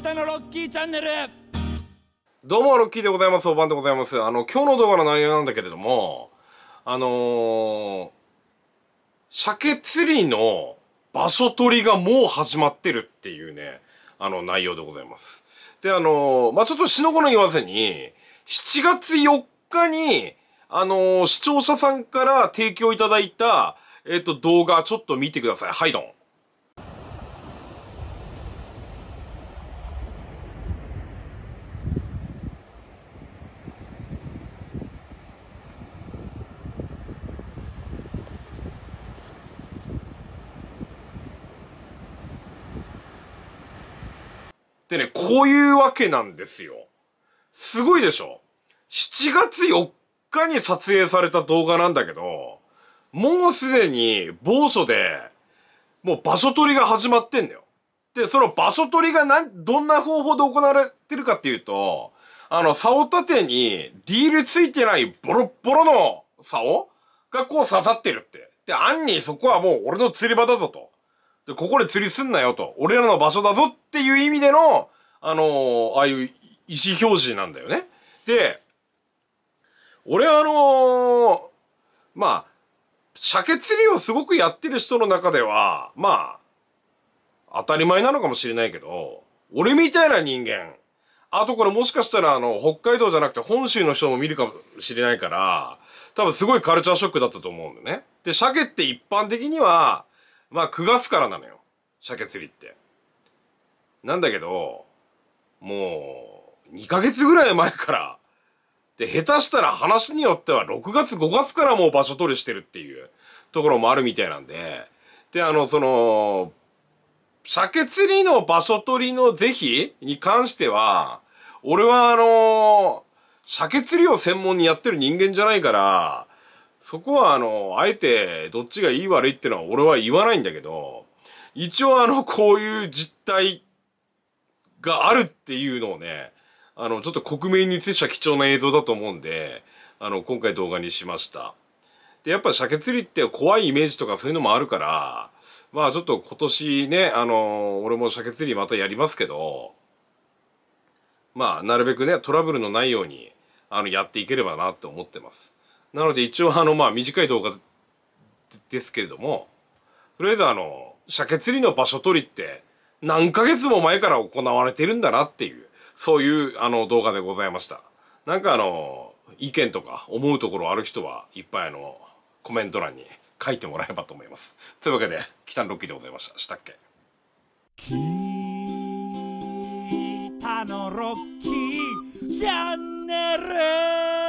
北のロッキーチャンネルどうもロッキーでございますおばんでございますあの今日の動画の内容なんだけれどもあのー、鮭釣りの場所取りがもう始まってるっていうねあの内容でございますであのー、まあちょっとしのごの言わせに7月4日にあのー、視聴者さんから提供いただいたえっ、と動画ちょっと見てくださいはいどんでね、こういうわけなんですよ。すごいでしょ ?7 月4日に撮影された動画なんだけど、もうすでに某所で、もう場所取りが始まってんだよ。で、その場所取りがなんどんな方法で行われてるかっていうと、あの、竿立てにリールついてないボロッボロの竿がこう刺さってるって。で、暗にそこはもう俺の釣り場だぞと。で、ここで釣りすんなよと。俺らの場所だぞっていう意味での、あのー、ああいう意思表示なんだよね。で、俺はあのー、まあ、鮭釣りをすごくやってる人の中では、まあ、当たり前なのかもしれないけど、俺みたいな人間、あとこれもしかしたらあの、北海道じゃなくて本州の人も見るかもしれないから、多分すごいカルチャーショックだったと思うんだよね。で、鮭って一般的には、まあ9月からなのよ鮭釣りってなんだけどもう2ヶ月ぐらい前からで下手したら話によっては6月5月からもう場所取りしてるっていうところもあるみたいなんでであのその鮭釣りの場所取りの是非に関しては俺はあのー、鮭釣りを専門にやってる人間じゃないからそこはあの、あえてどっちがいい悪いってのは俺は言わないんだけど、一応あの、こういう実態があるっていうのをね、あの、ちょっと国民に映した貴重な映像だと思うんで、あの、今回動画にしました。で、やっぱ鮭釣りって怖いイメージとかそういうのもあるから、まあちょっと今年ね、あのー、俺も鮭釣りまたやりますけど、まあなるべくね、トラブルのないように、あの、やっていければなって思ってます。なので一応あのまあ短い動画ですけれどもとりあえずあの鮭釣りの場所取りって何ヶ月も前から行われてるんだなっていうそういうあの動画でございましたなんかあの意見とか思うところある人はいっぱいあのコメント欄に書いてもらえばと思いますというわけで北のロッキーでございましたしたっけ北のロッキーチャンネル